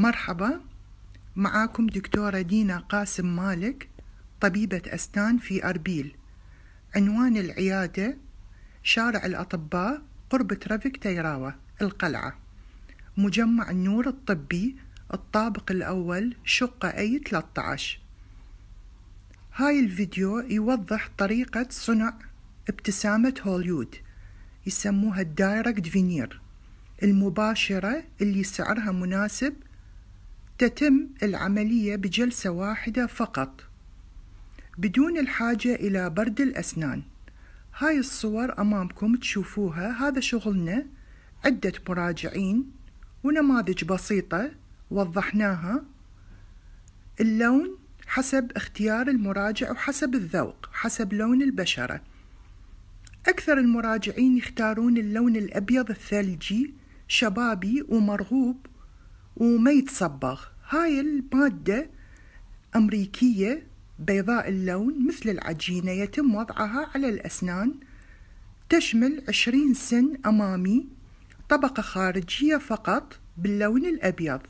مرحبا معاكم دكتورة دينا قاسم مالك طبيبة أسنان في أربيل عنوان العيادة شارع الأطباء قرب ترافيك تيراوة القلعة مجمع النور الطبي الطابق الأول شقة أي 13 هاي الفيديو يوضح طريقة صنع ابتسامة هوليود يسموها الدايركت فينير المباشرة اللي سعرها مناسب تتم العملية بجلسة واحدة فقط بدون الحاجة إلى برد الأسنان هاي الصور أمامكم تشوفوها هذا شغلنا عدة مراجعين ونماذج بسيطة وضحناها اللون حسب اختيار المراجع وحسب الذوق حسب لون البشرة أكثر المراجعين يختارون اللون الأبيض الثلجي شبابي ومرغوب وما يتصبغ هاي المادة أمريكية بيضاء اللون مثل العجينة يتم وضعها على الأسنان تشمل عشرين سن أمامي طبقة خارجية فقط باللون الأبيض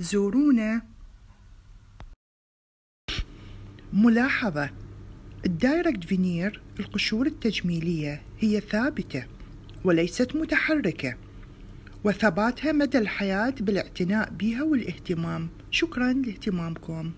زورونا ملاحظة الدايركت فينير القشور التجميلية هي ثابتة وليست متحركة وثباتها مدى الحياة بالاعتناء بها والاهتمام شكرا لاهتمامكم